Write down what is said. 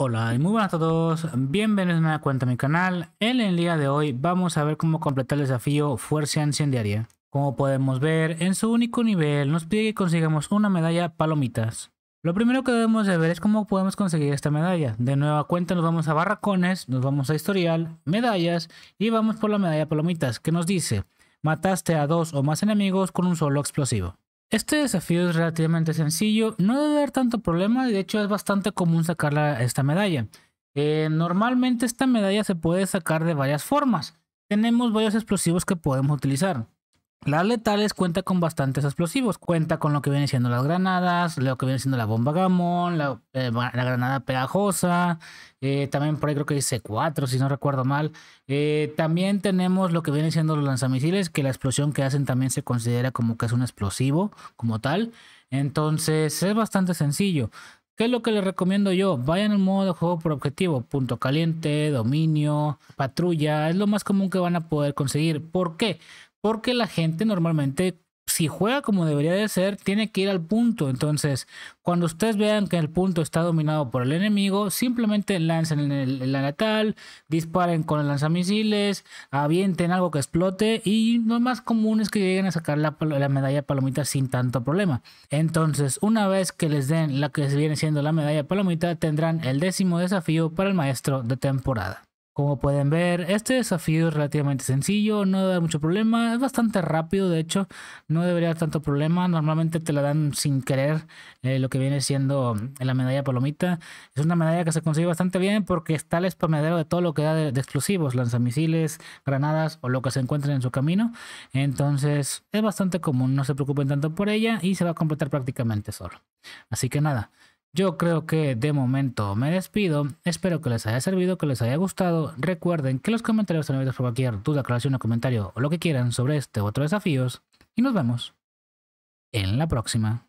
Hola y muy buenas a todos, bienvenidos a una cuenta a mi canal. En el día de hoy vamos a ver cómo completar el desafío Fuerza encendiaria Como podemos ver, en su único nivel nos pide que consigamos una medalla palomitas. Lo primero que debemos de ver es cómo podemos conseguir esta medalla. De nueva cuenta nos vamos a barracones, nos vamos a historial, medallas y vamos por la medalla palomitas que nos dice mataste a dos o más enemigos con un solo explosivo. Este desafío es relativamente sencillo, no debe haber tanto problema, de hecho es bastante común sacar esta medalla. Eh, normalmente esta medalla se puede sacar de varias formas. Tenemos varios explosivos que podemos utilizar. Las letales cuenta con bastantes explosivos. Cuenta con lo que vienen siendo las granadas, lo que viene siendo la bomba gamón, eh, la, granada pegajosa. Eh, también por ahí creo que dice 4, si no recuerdo mal. Eh, también tenemos lo que vienen siendo los lanzamisiles, que la explosión que hacen también se considera como que es un explosivo como tal. Entonces es bastante sencillo. ¿Qué es lo que les recomiendo yo? Vayan al modo de juego por objetivo, punto caliente, dominio, patrulla, es lo más común que van a poder conseguir. ¿Por qué? Porque la gente normalmente si juega como debería de ser, tiene que ir al punto. Entonces, cuando ustedes vean que el punto está dominado por el enemigo, simplemente lancen el, la natal, disparen con el lanzamisiles, avienten algo que explote y lo más común es que lleguen a sacar la, la medalla palomita sin tanto problema. Entonces, una vez que les den la que viene siendo la medalla palomita, tendrán el décimo desafío para el maestro de temporada. Como pueden ver, este desafío es relativamente sencillo, no da mucho problema, es bastante rápido, de hecho, no debería dar tanto problema. Normalmente te la dan sin querer eh, lo que viene siendo mm, la medalla palomita. Es una medalla que se consigue bastante bien porque está el esparmedero de todo lo que da de, exclusivos, lanzamisiles, granadas o lo que se encuentren en su camino. Entonces, es bastante común, no se preocupen tanto por ella y se va a completar prácticamente solo. Así que nada, yo creo que de momento me despido, espero que les haya servido, que les haya gustado. Recuerden que los comentarios están abiertos por cualquier duda, aclaración o comentario o lo que quieran sobre este u otro desafíos. Y nos vemos en la próxima.